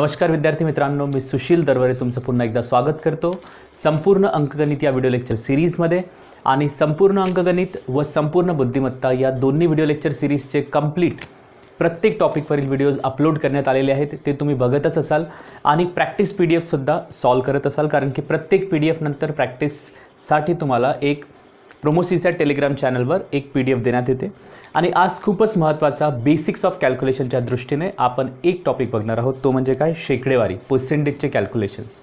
नमस्कार विद्यार्थी मित्रांनो मी सुशील दरवरे तुमचं पुन्हा एकदा स्वागत करतो संपूर्ण अंकगणित या व्हिडिओ लेक्चर सिरीजमध्ये आणि संपूर्ण अंकगणित व संपूर्ण बुद्धिमत्ता या दोन्ही व्हिडिओ लेक्चर सिरीजचे कम्प्लीट प्रत्येक टॉपिकवरील व्हिडिओज अपलोड करण्यात आलेले आहेत ते तुम्ही बघतच असाल आणि प्रॅक्टिस पी डी एफसुद्धा सॉल्व करत असाल कारण की प्रत्येक पी डी नंतर प्रॅक्टिससाठी तुम्हाला एक या टेलिग्राम चॅनलवर एक पी डी एफ देण्यात येते आणि आज खूपच महत्त्वाचा बेसिक्स ऑफ कॅल्क्युलेशनच्या दृष्टीने आपण एक टॉपिक बघणार आहोत तो म्हणजे काय शेकडेवारी पर्सेंटेजचे कॅल्क्युलेशन्स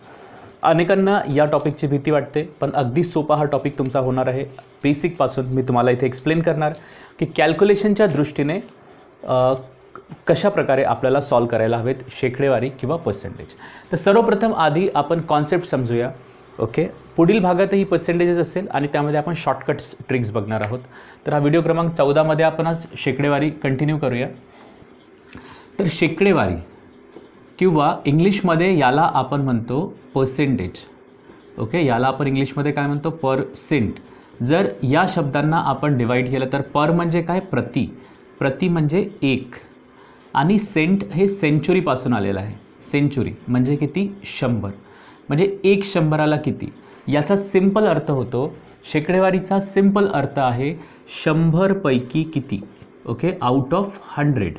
अनेकांना या टॉपिकची भीती वाटते पण अगदी सोपा हा टॉपिक तुमचा होणार आहे बेसिकपासून मी तुम्हाला इथे एक्सप्लेन करणार की कॅल्क्युलेशनच्या दृष्टीने कशा प्रकारे आपल्याला सॉल्व करायला हवेत शेकडेवारी किंवा पर्सेंटेज तर सर्वप्रथम आधी आपण कॉन्सेप्ट समजूया ओके पुढील भागातही पर्सेंटेजेस असेल आणि त्यामध्ये आपण शॉर्टकट्स ट्रिक्स बघणार आहोत तर हा व्हिडिओ क्रमांक चौदामध्ये आपण आज शेकडेवारी कंटिन्यू करूया तर शेकडेवारी किंवा इंग्लिशमध्ये याला आपण म्हणतो पर्सेंटेज ओके याला आपण इंग्लिशमध्ये काय म्हणतो पर सेंट जर या शब्दांना आपण डिवाईड केलं तर पर म्हणजे काय प्रति प्रति म्हणजे एक आणि सेंट हे सेंचुरीपासून आलेलं आहे सेंचुरी म्हणजे किती शंभर म्हणजे एक शंभराला किती याचा सिम्पल अर्थ होतो शेकडेवारीचा सिंपल अर्थ आहे शंभरपैकी किती okay out of hundred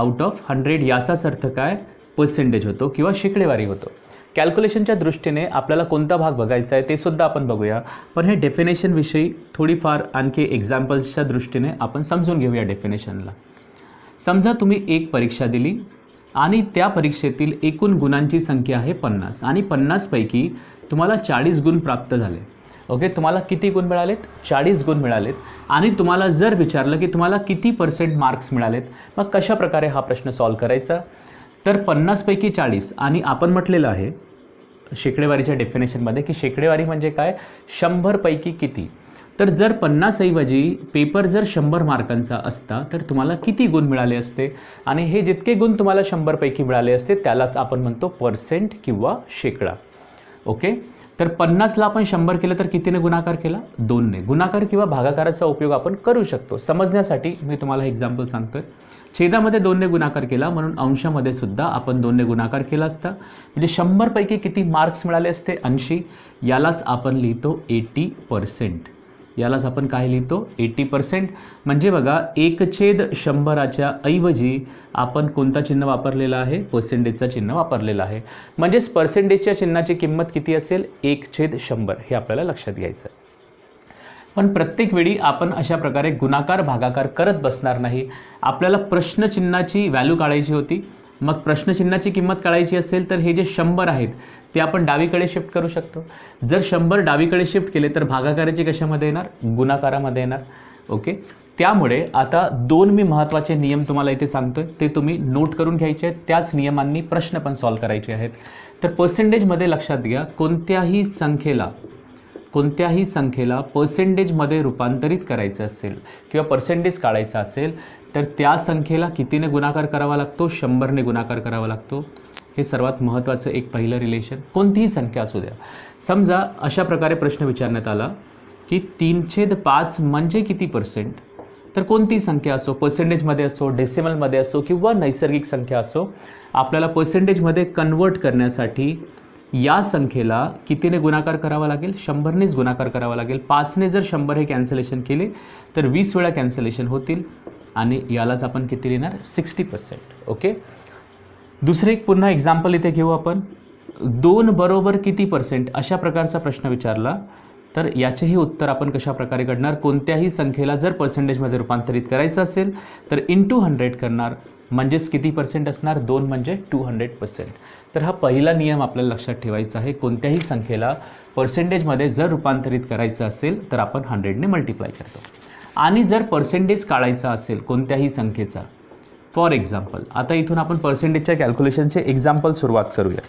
out of hundred याचाच अर्थ काय पर्सेंटेज होतो किंवा शेकडेवारी होतो कॅल्क्युलेशनच्या दृष्टीने आपल्याला कोणता भाग बघायचा आहे ते सुद्धा आपण बघूया पण हे डेफिनेशनविषयी थोडीफार आणखी एक्झाम्पल्सच्या दृष्टीने आपण समजून घेऊया डेफिनेशनला समजा तुम्ही एक परीक्षा दिली आणि त्या परीक्षेतील एकूण गुणांची संख्या आहे पन्नास आणि पन्नासपैकी तुम्हाला चाळीस गुण प्राप्त झाले ओके तुम्हाला किती गुण मिळालेत चाळीस गुण मिळालेत आणि तुम्हाला जर विचारलं की तुम्हाला किती पर्सेंट मार्क्स मिळालेत मग कशा प्रकारे हा प्रश्न सॉल्व करायचा तर पन्नासपैकी चाळीस आणि आपण म्हटलेलं आहे शेकडेवारीच्या डेफिनेशनमध्ये की शेकडेवारी म्हणजे काय शंभरपैकी किती तर जर पन्नासऐवजी पेपर जर शंभर मार्कांचा असता तर तुम्हाला किती गुण मिळाले असते आणि हे जितके गुण तुम्हाला शंभरपैकी मिळाले असते त्यालाच आपण म्हणतो पर्सेंट किंवा शेकडा ओके तर पन्नासला आपण शंभर केलं तर कितीने गुणाकार केला दोनने गुणाकार किंवा भागाकाराचा उपयोग आपण करू शकतो समजण्यासाठी मी तुम्हाला एक्झाम्पल सांगतो आहे छेदामध्ये दोनने गुणाकार केला म्हणून अंशामध्ये सुद्धा आपण दोनने गुणाकार केला असता म्हणजे शंभरपैकी किती मार्क्स मिळाले असते ऐंशी यालाच आपण लिहितो एटी पर्सेंट यालाच आपण काय लिहितो एटी पर्सेंट म्हणजे बघा एकछेद शंभराच्या ऐवजी आपण कोणता चिन्ह वापरलेला आहे पर्सेंटेजचा चिन्ह वापरलेला आहे म्हणजेच पर्सेंटेजच्या चिन्हाची किंमत किती असेल एक छेद शंभर हे आपल्याला लक्षात घ्यायचं आहे पण प्रत्येक वेळी आपण अशा प्रकारे गुणाकार भागाकार करत बसणार नाही आपल्याला प्रश्नचिन्हाची व्हॅल्यू काढायची होती मग प्रश्नचिन्हाची किंमत काढायची असेल तर हे जे शंभर आहेत ते आपण डावीकडे शिफ्ट करू शकतो जर शंभर डावीकडे शिफ्ट केले तर भागाकाराचे कशामध्ये येणार गुणाकारामध्ये येणार ओके त्यामुळे आता दोन मी महत्त्वाचे नियम तुम्हाला इथे सांगतोय ते तुम्ही नोट करून घ्यायचे आहेत त्याच नियमांनी प्रश्न पण सॉल्व्ह करायचे आहेत तर पर्सेंटेजमध्ये लक्षात घ्या कोणत्याही संख्येला कोणत्याही संख्येला पर्सेंटेजमध्ये रूपांतरित करायचं असेल किंवा पर्सेंटेज काढायचा असेल तर त्या संख्येला कितीने गुणाकार करावा लागतो शंभरने गुणाकार करावा लागतो हे सर्वात महत्त्वाचं एक पहिलं रिलेशन कोणतीही संख्या असू द्या समजा अशा प्रकारे प्रश्न विचारण्यात आला की छेद पाच म्हणजे किती पर्सेंट तर कोणतीही संख्या असो पर्सेंटेजमध्ये असो डेसिमलमध्ये असो किंवा नैसर्गिक संख्या असो आपल्याला पर्सेंटेजमध्ये कन्वर्ट करण्यासाठी या संख्येला कितीने गुणाकार करावा लागेल शंभरनेच गुणाकार करावा लागेल पाचने जर शंभर हे कॅन्सलेशन केले तर वीस वेळा कॅन्सलेशन होतील आणि यालाच आपण किती लिहिणार सिक्स्टी पर्सेंट ओके दुसरे एक पुन्हा एक्झाम्पल इथे घेऊ आपण दोन बरोबर किती पर्सेंट अशा प्रकारचा प्रश्न विचारला तर याचेही उत्तर आपण कशाप्रकारे घडणार काढणार कोणत्याही संख्येला जर पर्सेंटेजमध्ये रूपांतरित करायचं असेल तर इन टू हंड्रेड करणार म्हणजेच किती पर्सेंट असणार दोन म्हणजे टू हंड्रेड पर्सेंट तर हा पहिला नियम आपल्याला लक्षात ठेवायचा आहे कोणत्याही संख्येला पर्सेंटेजमध्ये जर रूपांतरित करायचं असेल तर आपण हंड्रेडने मल्टिप्लाय करतो आणि जर पर्सेंटेज काढायचा असेल कोणत्याही संख्येचा फॉर एक्झाम्पल आता इथून आपण पर्सेंटेजच्या कॅल्क्युलेशनचे एक्झाम्पल सुरुवात करूया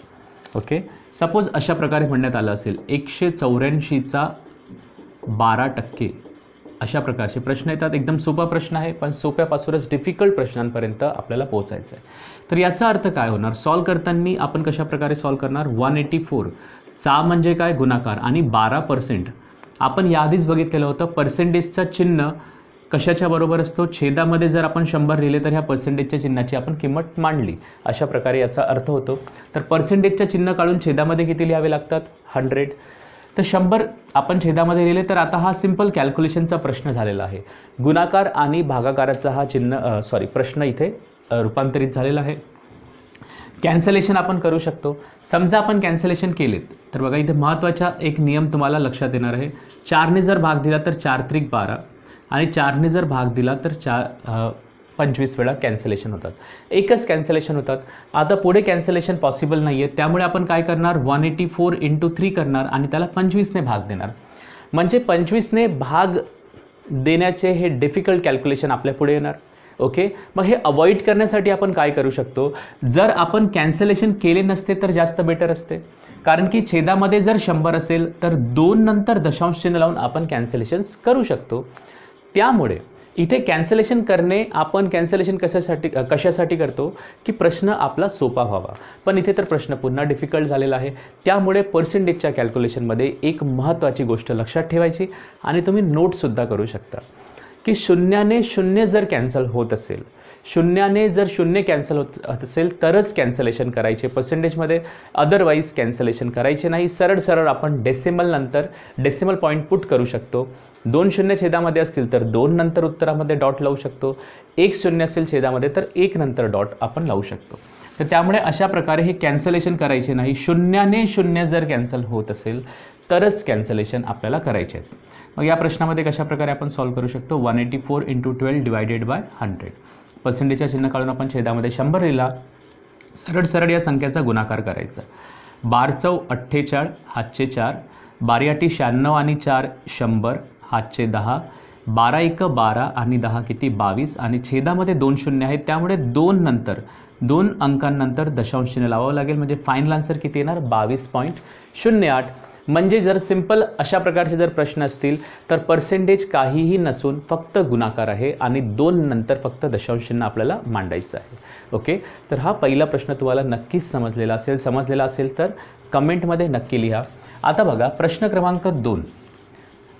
ओके सपोज अशा प्रकारे म्हणण्यात आलं असेल एकशे चौऱ्याऐंशीचा बारा टक्के अशा प्रकारचे प्रश्न येतात एकदम सोपा प्रश्न आहे पण सोप्यापासूनच डिफिकल्ट प्रश्नांपर्यंत आपल्याला पोहोचायचं आहे तर याचा अर्थ काय होणार सॉल्व करताना आपण कशाप्रकारे सॉल्व करणार वन एटी फोर चा म्हणजे काय गुणाकार आणि बारा पर्सेंट आपण याआधीच बघितलेलं होतं पर्सेंटेजचं चिन्ह कशाच्या बरोबर असतो छेदामध्ये जर आपण शंभर लिहिले तर ह्या पर्सेंटेजच्या चिन्हाची आपण किंमत मांडली अशा प्रकारे याचा अर्थ होतो तर पर्सेंटेजच्या चिन्ह काढून छेदामध्ये किती लिहावे लागतात हंड्रेड तर शंभर आपण छेदामध्ये लिहिले तर आता हा सिम्पल कॅल्क्युलेशनचा प्रश्न झालेला आहे गुणाकार आणि भागाकाराचा हा चिन्ह सॉरी प्रश्न इथे रूपांतरित झालेला आहे कॅन्सलेशन आपण करू शकतो समजा आपण कॅन्सलेशन केलेत तर बघा इथे महत्त्वाचा एक नियम तुम्हाला लक्षात येणार आहे चारने जर भाग दिला तर चार त्रिक बारा आणि चारने जर भाग दिला तर चार पंचवीस वेळा कॅन्सलेशन होतात एकच कॅन्सलेशन होतात आता पुढे कॅन्सलेशन पॉसिबल नाही आहे त्यामुळे आपण काय करणार one eighty four into three करणार आणि त्याला पंचवीसने भाग देणार म्हणजे पंचवीसने भाग देण्याचे हे डिफिकल्ट कॅल्क्युलेशन आपल्या पुढे येणार ओके मग हे अवॉइड करण्यासाठी आपण काय करू शकतो जर आपण कॅन्सलेशन केले नसते तर जास्त बेटर असते कारण की छेदामध्ये जर शंभर असेल तर दोन नंतर दशांश चिन्ह लावून आपण कॅन्सलेशन्स करू शकतो त्यामुळे इथे कॅन्सलेशन करणे आपण कॅन्सलेशन कशासाठी कशासाठी करतो की प्रश्न आपला सोपा व्हावा पण इथे तर प्रश्न पुन्हा डिफिकल्ट झालेला आहे त्यामुळे पर्सेंटेजच्या कॅल्क्युलेशनमध्ये एक महत्त्वाची गोष्ट लक्षात ठेवायची आणि तुम्ही नोटसुद्धा करू शकता की शून्याने शून्य जर कॅन्सल होत असेल शून्याने जर शून्य कॅन्सल होत असेल तरच कॅन्सलेशन करायचे पर्सेंटेजमध्ये अदरवाईज कॅन्सलेशन करायचे नाही सरळ सरळ आपण नंतर डेसिमल पॉईंट पुट करू शकतो दोन शून्य छेदामध्ये असतील तर दोन नंतर उत्तरामध्ये डॉट लावू शकतो एक शून्य असेल छेदामध्ये तर एक नंतर डॉट आपण लावू शकतो तर त्यामुळे अशा प्रकारे हे कॅन्सलेशन करायचे नाही शून्याने शून्य जर कॅन्सल होत असेल तरच कॅन्सलेशन आपल्याला करायचे आहेत मग या प्रश्नामध्ये कशाप्रकारे आपण सॉल्व्ह करू शकतो one eighty four into twelve divided by hundred पर्सेंटेजच्या चिन्ह काढून आपण छेदामध्ये शंभर लिहिला सरळ सरळ या संख्येचा गुणाकार करायचा बार चौ अठ्ठेचाळ हातचे चार बारी अटी शहाण्णव आणि चार शंभर हातचे दहा बारा एक बारा आणि दहा किती बावीस आणि छेदामध्ये दोन शून्य आहेत त्यामुळे दोन नंतर दोन अंकांनंतर दशांश चिन्ह लावावं लागेल म्हणजे फायनल आन्सर किती येणार बावीस पॉईंट शून्य आठ म्हणजे जर सिंपल अशा प्रकारचे जर प्रश्न असतील तर पर्सेंटेज काहीही नसून फक्त गुणाकार आहे आणि दोन नंतर फक्त दशांशांना आपल्याला मांडायचं आहे ओके तर हा पहिला प्रश्न तुम्हाला नक्कीच समजलेला असेल समजलेला असेल तर कमेंटमध्ये नक्की लिहा आता बघा प्रश्न क्रमांक दोन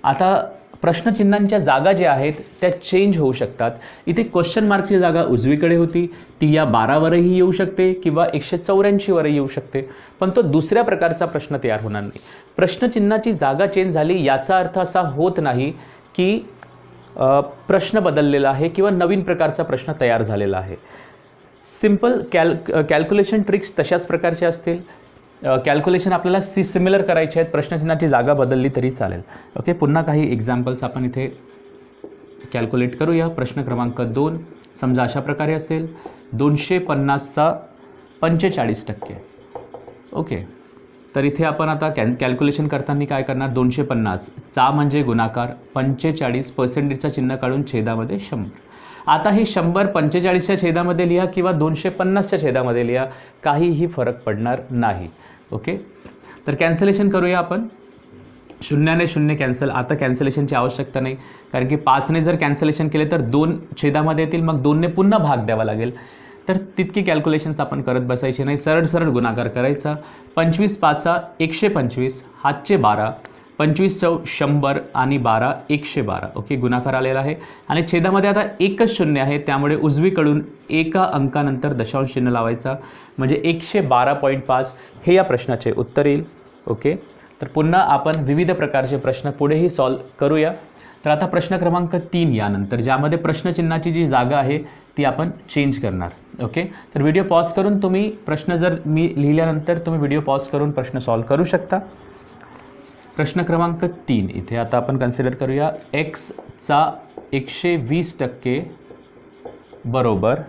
आता प्रश्नचिन्हांच्या जागा ज्या आहेत त्या चेंज होऊ शकतात इथे क्वेश्चन मार्कची जागा उजवीकडे होती ती या बारावरही येऊ शकते किंवा एकशे चौऱ्याऐंशीवरही येऊ शकते पण तो दुसऱ्या प्रकारचा प्रश्न तयार होणार नाही प्रश्नचिन्हाची जागा चेंज झाली याचा अर्थ असा होत नाही की प्रश्न बदललेला आहे किंवा नवीन प्रकारचा प्रश्न तयार झालेला आहे सिम्पल कॅल कॅल्क्युलेशन ट्रिक्स तशाच प्रकारचे असतील कॅल्क्युलेशन आपल्याला सि सिमिलर करायचे आहेत प्रश्नचिन्हाची जागा बदलली तरी चालेल ओके पुन्हा काही एक्झाम्पल्स आपण इथे कॅल्क्युलेट करूया प्रश्न क्रमांक दोन समजा अशा प्रकारे असेल दोनशे पन्नासचा पंचेचाळीस टक्के ओके तर इथे आपण आता कॅन कॅल्क्युलेशन करताना काय करणार दोनशे पन्नास चा म्हणजे गुणाकार पंचेचाळीस पर्सेंटेजचा चिन्ह काढून छेदामध्ये शंभर आता हे शंभर पंचेचाळीसच्या छेदामध्ये लिहा किंवा दोनशे पन्नासच्या छेदामध्ये लिहा काहीही फरक पडणार नाही ओके तर कॅन्सलेशन करूया आपण शून्याने शून्य कॅन्सल आता कॅन्सलेशनची आवश्यकता नाही कारण की पाचने जर कॅन्सलेशन केले तर दोन छेदामध्ये येतील मग दोनने पुन्हा भाग द्यावा लागेल तर तितके कॅल्क्युलेशन्स आपण करत बसायचे नाही सरळ सरळ गुणाकार करायचा पंचवीस पाचा एकशे पंचवीस हातचे बारा पंचवीस चौ शंभर आणि बारा एकशे बारा ओके गुणाकार आलेला आहे आणि छेदामध्ये आता एकच शून्य आहे त्यामुळे उजवीकडून एका अंकानंतर दशांश चिन्ह लावायचा म्हणजे एकशे बारा पॉईंट पाच हे या प्रश्नाचे उत्तर येईल ओके तर पुन्हा आपण विविध प्रकारचे प्रश्न पुढेही सॉल्व करूया तर आता प्रश्न क्रमांक तीन यानंतर ज्यामध्ये प्रश्नचिन्हाची जी जागा आहे ती आपण चेंज करणार ओके तर व्हिडिओ पॉज करून तुम्ही प्रश्न जर मी लिहिल्यानंतर तुम्ही व्हिडिओ पॉज करून प्रश्न सॉल्व करू शकता प्रश्न क्रमांक तीन इथे आता आपण कन्सिडर करूया एक्सचा एकशे वीस टक्के बरोबर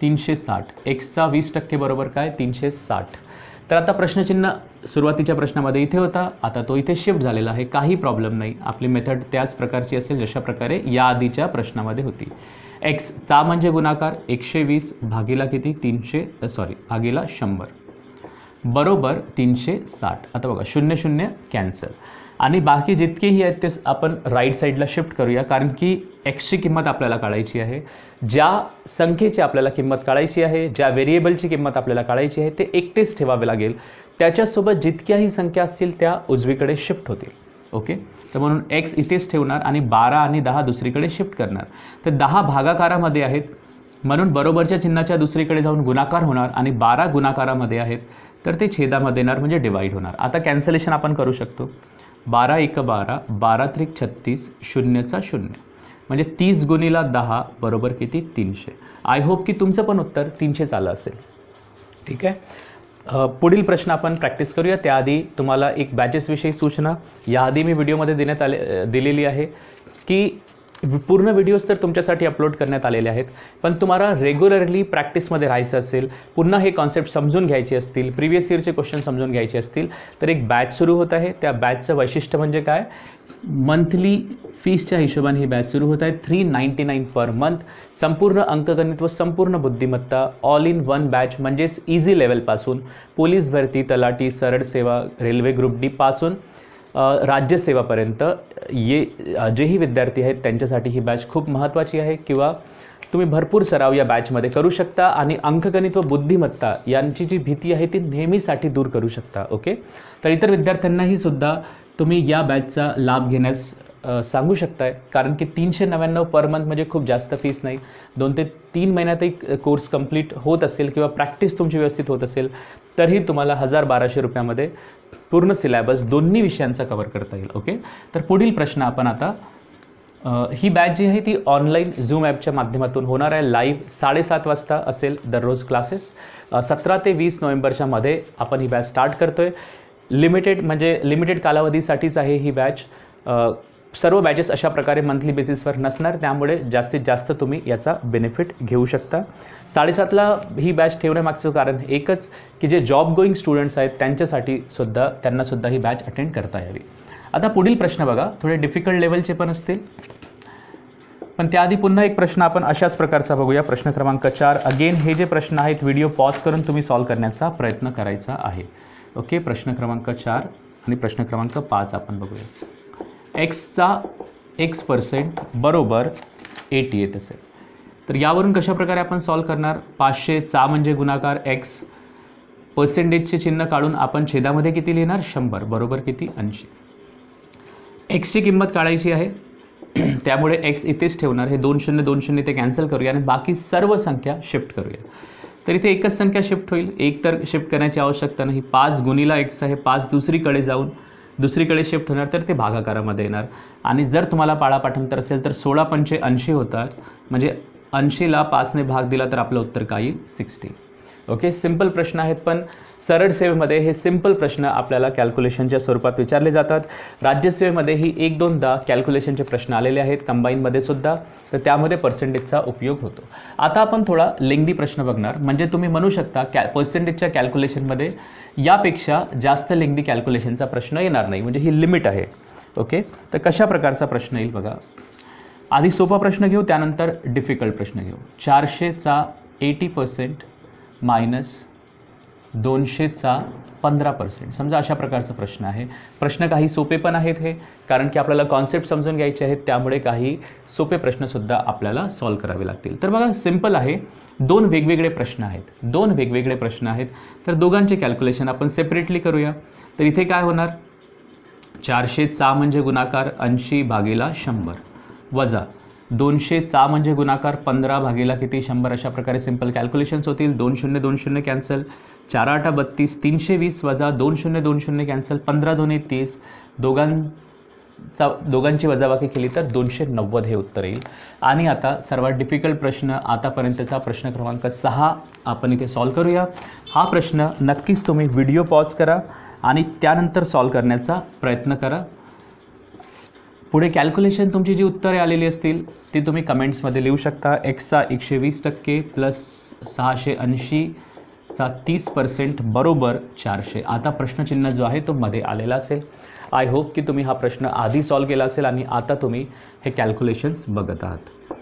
तीनशे साठ एक्सचा वीस टक्के बरोबर काय तीनशे साठ तर आता प्रश्नचिन्ह सुरुवातीच्या प्रश्नामध्ये इथे होता आता तो इथे शिफ्ट झालेला आहे काही प्रॉब्लेम नाही आपली मेथड त्याच प्रकारची असेल जशा प्रकारे या आधीच्या प्रश्नामध्ये होती एक्सचा म्हणजे गुणाकार एकशे वीस भागीला किती तीनशे सॉरी भागीला शंभर बरोबर तीनशे साठ आता बघा शून्य शून्य कॅन्सल आणि बाकी जितकेही आहेत ते आपण राईट साईडला शिफ्ट करूया कारण की एक्सची किंमत आपल्याला काढायची आहे ज्या संख्येची आपल्याला किंमत काढायची आहे ज्या व्हेरिएबलची किंमत आपल्याला काढायची आहे ते एकटेच ठेवावे लागेल त्याच्यासोबत जितक्याही संख्या असतील त्या उजवीकडे शिफ्ट होतील ओके तर म्हणून एक्स इथेच ठेवणार आणि बारा आणि दहा दुसरीकडे शिफ्ट करणार तर दहा भागाकारामध्ये आहेत म्हणून बरोबरच्या चिन्हाच्या दुसरीकडे जाऊन गुणाकार होणार आणि बारा गुणाकारामध्ये आहेत तर ते छेदामध्ये येणार म्हणजे डिवाईड होणार आता कॅन्सलेशन आपण करू शकतो बारा एक बारा बारा त्रिक छत्तीस शून्यचा शून्य म्हणजे तीस गुणीला दहा बरोबर किती तीनशे आय होप की तुमचं पण उत्तर तीनशेच आलं असेल ठीक आहे पुढील प्रश्न आपण प्रॅक्टिस करूया त्याआधी तुम्हाला एक बॅचेसविषयी सूचना याआधी मी व्हिडिओमध्ये देण्यात आले दिलेली आहे की पूर्ण व्हिडिओज तर तुमच्यासाठी अपलोड करण्यात आलेले आहेत पण तुम्हाला रेग्युलरली प्रॅक्टिसमध्ये राहायचं असेल पुन्हा हे कॉन्सेप्ट समजून घ्यायचे असतील प्रिवियस इयरचे क्वेश्चन समजून घ्यायचे असतील तर एक बॅच सुरू होत आहे त्या बॅचचं वैशिष्ट्य म्हणजे काय मंथली फीसच्या हिशोबाने ही बॅच सुरू होत आहे three ninety nine per month संपूर्ण अंकगणित व संपूर्ण बुद्धिमत्ता ऑल इन वन बॅच म्हणजेच इझी लेवलपासून पोलीस भरती तलाठी सरळ सेवा रेल्वे ग्रुप डीपासून पासून राज्यसेवापर्यंत ये जेही विद्यार्थी आहेत त्यांच्यासाठी ही बॅच खूप महत्त्वाची आहे किंवा तुम्ही भरपूर सराव या बॅचमध्ये करू शकता आणि अंकगणित व बुद्धिमत्ता यांची जी भीती आहे ती नेहमीसाठी दूर करू शकता ओके तर इतर विद्यार्थ्यांनाही सुद्धा तुम्ही या बॅचचा लाभ घेण्यास सांगू शकताय कारण की तीनशे नव्याण्णव पर मंथ म्हणजे खूप जास्त फीस नाही दोन ते तीन महिन्यातही कोर्स कंप्लीट होत असेल किंवा प्रॅक्टिस तुमची व्यवस्थित होत असेल तरीही तुम्हाला हजार बाराशे रुपयामध्ये पूर्ण सिलॅबस दोन्ही विषयांचा कवर करता येईल ओके तर पुढील प्रश्न आपण आता ही बॅच जी आहे ती ऑनलाईन झूम ॲपच्या माध्यमातून होणार आहे लाईव्ह साडेसात वाजता असेल दररोज क्लासेस सतरा ते वीस नोव्हेंबरच्या मध्ये आपण ही बॅच स्टार्ट करतो आहे लिमिटेड म्हणजे लिमिटेड कालावधीसाठीच आहे ही बॅच सर्व बॅचेस अशा प्रकारे मंथली बेसिसवर नसणार त्यामुळे जास्तीत जास्त तुम्ही याचा बेनिफिट घेऊ शकता साडेसातला ही बॅच ठेवण्यामागचं कारण एकच की जे जॉब गोईंग स्टुडंट्स आहेत त्यांच्यासाठी सुद्धा त्यांनासुद्धा ही बॅच अटेंड करता यावी आता पुढील प्रश्न बघा थोडे डिफिकल्ट लेवलचे पण असतील पण त्याआधी पुन्हा एक प्रश्न आपण अशाच प्रकारचा बघूया प्रश्न क्रमांक चार अगेन हे जे प्रश्न आहेत व्हिडिओ पॉज करून तुम्ही सॉल्व करण्याचा प्रयत्न करायचा आहे ओके प्रश्न क्रमांक चार आणि प्रश्न क्रमांक पाच आपण बघूया एक्सचा एक्स पर्सेंट बरोबर एटी येत असेल तर यावरून कशाप्रकारे आपण सॉल्व करणार पाचशे चा म्हणजे गुणाकार एक्स पर्सेंटेजचे चिन्ह काढून आपण छेदामध्ये किती लिहिणार शंभर बरोबर किती ऐंशी एक्सची किंमत काढायची आहे त्यामुळे एक्स इथेच ठेवणार हे दोन शून्य दोन शून्य ते कॅन्सल करूया आणि बाकी सर्व संख्या शिफ्ट करूया तर इथे एकच संख्या शिफ्ट होईल एक तर शिफ्ट करण्याची आवश्यकता नाही पाच गुणीला एक्स आहे पाच दुसरीकडे जाऊन दुसरीकडे शिफ्ट होणार तर ते भागाकारामध्ये येणार आणि जर तुम्हाला पाळा पाळापाठांतर असेल तर सोळा पंचे ऐंशी होतात म्हणजे ऐंशीला पाचने भाग दिला तर आपलं उत्तर काय येईल सिक्स्टी ओके सिम्पल प्रश्न आहेत पण सरळ सेवेमध्ये हे सिम्पल प्रश्न आपल्याला कॅल्क्युलेशनच्या स्वरूपात विचारले जातात राज्यसेवेमध्ये ही एक दोनदा कॅल्क्युलेशनचे प्रश्न आलेले आहेत कंबाईनमध्ये सुद्धा तर त्यामध्ये पर्सेंटेजचा उपयोग होतो आता आपण थोडा लेंगदी प्रश्न बघणार म्हणजे तुम्ही म्हणू शकता कॅ पर्सेंटेजच्या कॅल्क्युलेशनमध्ये यापेक्षा जास्त लेंगदी कॅल्क्युलेशनचा प्रश्न येणार नाही म्हणजे ही लिमिट आहे ओके तर कशा प्रकारचा प्रश्न येईल बघा आधी सोपा प्रश्न घेऊ त्यानंतर डिफिकल्ट प्रश्न घेऊ चारशेचा एटी पर्सेंट मायनस दोनशेचा पंधरा पर्सेंट समजा अशा प्रकारचा प्रश्न आहे प्रश्न काही सोपे पण आहेत हे कारण की आपल्याला कॉन्सेप्ट समजून घ्यायचे आहेत त्यामुळे काही सोपे प्रश्नसुद्धा आपल्याला सॉल्व करावे लागतील तर बघा सिम्पल आहे दोन वेगवेगळे प्रश्न आहेत दोन वेगवेगळे प्रश्न आहेत तर दोघांचे कॅल्क्युलेशन आपण सेपरेटली करूया तर इथे काय होणार चारशे चा म्हणजे गुणाकार ऐंशी भागेला शंभर वजा दोनशे चा म्हणजे गुणाकार पंधरा भागेला किती शंभर अशा प्रकारे सिम्पल कॅल्क्युलेशन्स होतील दोन शून्य दोन शून्य कॅन्सल चार आठ बत्तीस तीनशे वीस वजा दोन शून्य दोन शून्य कॅन्सल पंधरा दोन्ही तीस दोघांचा दोघांची वजाबाकी केली तर दोनशे नव्वद हे उत्तर येईल आणि आता सर्वात डिफिकल्ट प्रश्न आतापर्यंतचा प्रश्न क्रमांक सहा आपण इथे सॉल्व करूया हा प्रश्न नक्कीच तुम्ही व्हिडिओ पॉज करा आणि त्यानंतर सॉल्व करण्याचा प्रयत्न करा पुढे कॅल्क्युलेशन तुमची जी उत्तरे आलेली असतील ती तुम्ही कमेंट्समध्ये लिहू शकता एक्सचा एकशे वीस टक्के प्लस सहाशे ऐंशी चा तीस पर्सेंट बरोबर चारशे आता प्रश्नचिन्ह जो आहे तो मध्ये आलेला असेल आय होप की तुम्ही हा प्रश्न आधी सॉल्व केला असेल आणि आता तुम्ही हे कॅल्क्युलेशन्स बघत आहात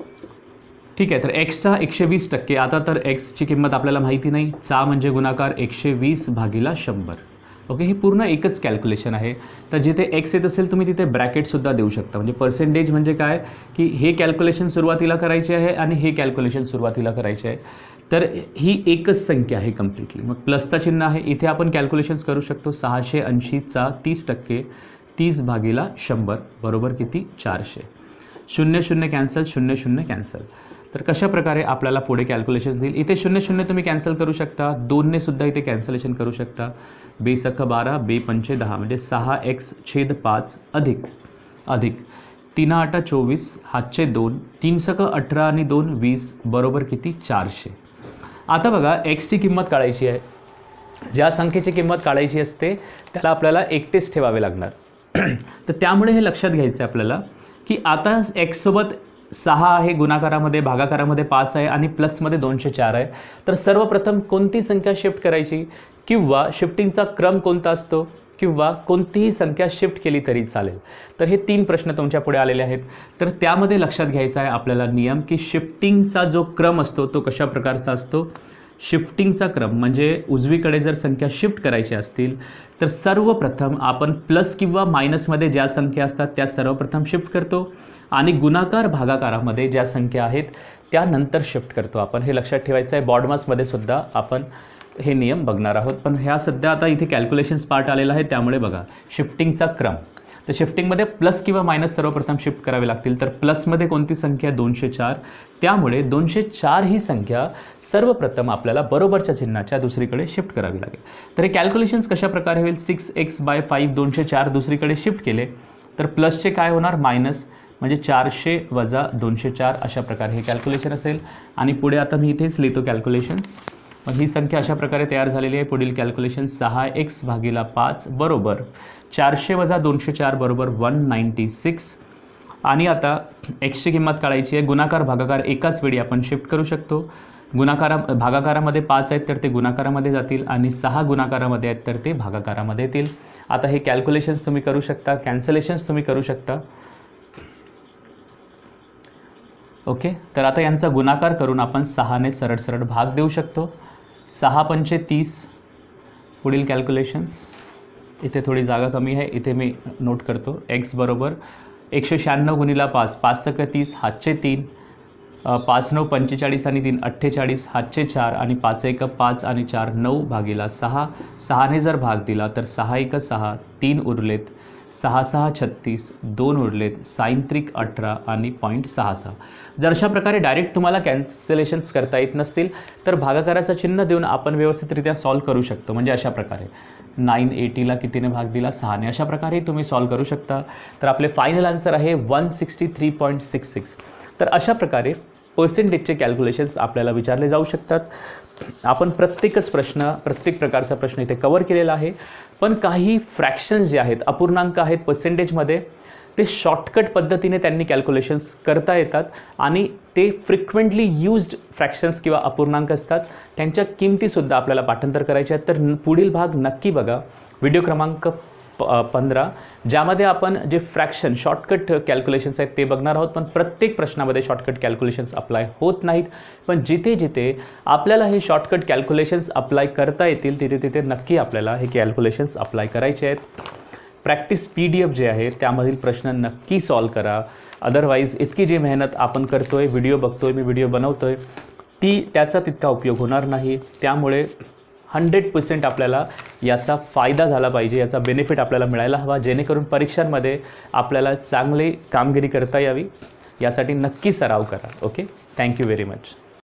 ठीक आहे तर एक्सचा एकशे वीस टक्के आता तर एक्सची किंमत आपल्याला माहिती नाही चा म्हणजे गुणाकार एकशे वीस भागीला शंभर ओके हे पूर्ण एकच कॅल्क्युलेशन आहे तर जिथे एक्स येत असेल तुम्ही तिथे ब्रॅकेटसुद्धा देऊ शकता म्हणजे पर्सेंटेज म्हणजे काय की हे कॅल्क्युलेशन सुरुवातीला करायचे आहे आणि हे कॅल्क्युलेशन सुरुवातीला करायचे आहे तर ही एकच संख्या आहे कम्प्लिटली मग प्लसचा चिन्ह आहे इथे आपण कॅल्क्युलेशन्स करू शकतो सहाशे ऐंशीचा तीस टक्के तीस भागीला शंभर बरोबर किती चारशे शून्य शून्य कॅन्सल शून्य शून्य कॅन्सल तर कशा प्रकारे आपल्याला पुढे कॅल्क्युलेशन्स देईल इथे शून्य शून्य तुम्ही कॅन्सल करू शकता दोनने सुद्धा इथे कॅन्सलेशन करू शकता बे बारा बे पंचे दहा म्हणजे सहा एक्स छेद पाच अधिक अधिक तिना आठ चोवीस हातचे दोन तीन सख अठरा आणि दोन वीस बरोबर किती चारशे आता बघा एक्सची किंमत काढायची आहे ज्या संख्येची किंमत काढायची असते त्याला आपल्याला एकटेच ठेवावे लागणार तर त्यामुळे हे लक्षात घ्यायचं आहे आपल्याला की आता एक्ससोबत सहा आहे गुणाकारामध्ये भागाकारामध्ये पाच आहे आणि प्लसमध्ये दोनशे चार आहे तर सर्वप्रथम कोणती संख्या शिफ्ट करायची किंवा शिफ्टिंगचा क्रम कोणता असतो किंवा कोणतीही संख्या शिफ्ट केली तरी चालेल तर हे तीन प्रश्न तुमच्या पुढे आलेले आहेत तर त्यामध्ये लक्षात घ्यायचा आहे आपल्याला नियम की शिफ्टिंगचा जो क्रम असतो तो कशा प्रकारचा असतो शिफ्टिंगचा क्रम म्हणजे उजवीकडे जर संख्या शिफ्ट करायची असतील तर सर्वप्रथम आपण प्लस किंवा मायनसमध्ये ज्या संख्या असतात त्या सर्वप्रथम शिफ्ट करतो आणि गुणाकार भागाकारामध्ये ज्या संख्या आहेत त्यानंतर शिफ्ट करतो आपण हे लक्षात ठेवायचं आहे बॉडमासमध्ये सुद्धा आपण हे नियम बघणार आहोत पण ह्या सध्या आता इथे कॅल्क्युलेशन्स पार्ट आलेला आहे त्यामुळे बघा शिफ्टिंगचा क्रम तर शिफ्टिंगमध्ये प्लस किंवा मायनस सर्वप्रथम शिफ्ट करावे लागतील तर प्लसमध्ये कोणती संख्या दोनशे चार त्यामुळे दोनशे चार ही संख्या सर्वप्रथम आपल्याला बरोबरच्या चिन्हाच्या दुसरीकडे शिफ्ट करावी लागेल तर हे कॅल्क्युलेशन्स कशाप्रकारे होईल सिक्स एक्स बाय फाईव्ह दोनशे चार दुसरीकडे शिफ्ट केले तर प्लसचे काय होणार मायनस म्हणजे चारशे वजा दोनशे चार अशा प्रकारे हे कॅल्क्युलेशन असेल आणि पुढे आता मी इथेच लिहितो कॅल्क्युलेशन्स मग ही संख्या अशा प्रकारे तयार झालेली आहे पुढील कॅल्क्युलेशन सहा एक्स भागीला पाच बरोबर चारशे वजा दोनशे चार बरोबर वन नाईन्टी सिक्स आणि आता एक्सची किंमत काढायची आहे गुणाकार भागाकार एकाच वेळी आपण शिफ्ट करू शकतो गुणाकारा भागाकारामध्ये पाच आहेत तर ते गुणाकारामध्ये जातील आणि सहा गुणाकारामध्ये आहेत तर ते भागाकारामध्ये येतील आता हे कॅल्क्युलेशन्स तुम्ही करू शकता कॅन्सलेशन्स तुम्ही करू शकता ओके तर आता यांचा गुणाकार करून आपण सहाने सरळ सरळ भाग देऊ शकतो सहा पंचे तीस पुढील कॅल्क्युलेशन्स इथे थोडी जागा कमी आहे इथे मी नोट करतो एक्स बरोबर एकशे शहाण्णव गुणिला पाच पाच सक तीस हातचे तीन पाच नऊ पंचेचाळीस आणि तीन अठ्ठेचाळीस हातचे चार आणि पाच एक पाच आणि चार नऊ भागीला सहा सहाने जर भाग दिला तर सहा एक सहा तीन उरलेत सहा सहा छत्तीस दोन उरलेत सायंत्रिक अठरा आणि पॉईंट सहा सहा जर अशा प्रकारे डायरेक्ट तुम्हाला कॅन्सलेशन्स करता येत नसतील तर भागाकाराचं चिन्ह देऊन आपण व्यवस्थितरित्या सॉल्व करू शकतो म्हणजे अशा प्रकारे नाईन एटीला कितीने भाग दिला सहाने अशा प्रकारे तुम्ही सॉल्व करू शकता तर आपले फायनल आन्सर आहे one sixty three point six six तर अशा प्रकारे पर्सेंटेजचे कॅल्क्युलेशन्स आपल्याला विचारले जाऊ शकतात आपण प्रत्येकच प्रश्न प्रत्येक प्रकारचा प्रश्न इथे कवर केलेला आहे पण काही फ्रॅक्शन्स जे आहेत अपूर्णांक आहेत पर्सेंटेजमध्ये ते शॉर्टकट पद्धतीने त्यांनी कॅल्क्युलेशन्स करता येतात आणि ते फ्रिक्वेंटली यूज्ड फ्रॅक्शन्स किंवा अपूर्णांक असतात त्यांच्या किमतीसुद्धा आपल्याला पाठांतर करायच्या आहेत तर पुढील भाग नक्की बघा व्हिडिओ क्रमांक प पंधरा ज्यामध्ये आपण जे फ्रॅक्शन शॉर्टकट कॅल्क्युलेशन्स आहेत ते बघणार आहोत पण प्रत्येक प्रश्नामध्ये शॉर्टकट कॅल्क्युलेशन्स अप्लाय होत नाहीत पण जिथे जिथे आपल्याला हे शॉर्टकट कॅल्क्युलेशन्स अप्लाय करता येतील तिथे तिथे नक्की आपल्याला हे कॅल्क्युलेशन्स अप्लाय करायचे आहेत प्रॅक्टिस पी डी एफ जे आहे त्यामधील प्रश्न नक्की सॉल्व करा अदरवाईज इतकी जी मेहनत आपण करतो आहे व्हिडिओ बघतो आहे मी व्हिडिओ बनवतो आहे ती त्याचा तितका उपयोग होणार नाही त्यामुळे हंड्रेड पर्सेंट आपल्याला याचा फायदा झाला पाहिजे याचा बेनिफिट आपल्याला मिळायला हवा जेणेकरून परीक्षांमध्ये आपल्याला चांगली कामगिरी करता यावी यासाठी नक्की सराव करा ओके थँक्यू व्हेरी मच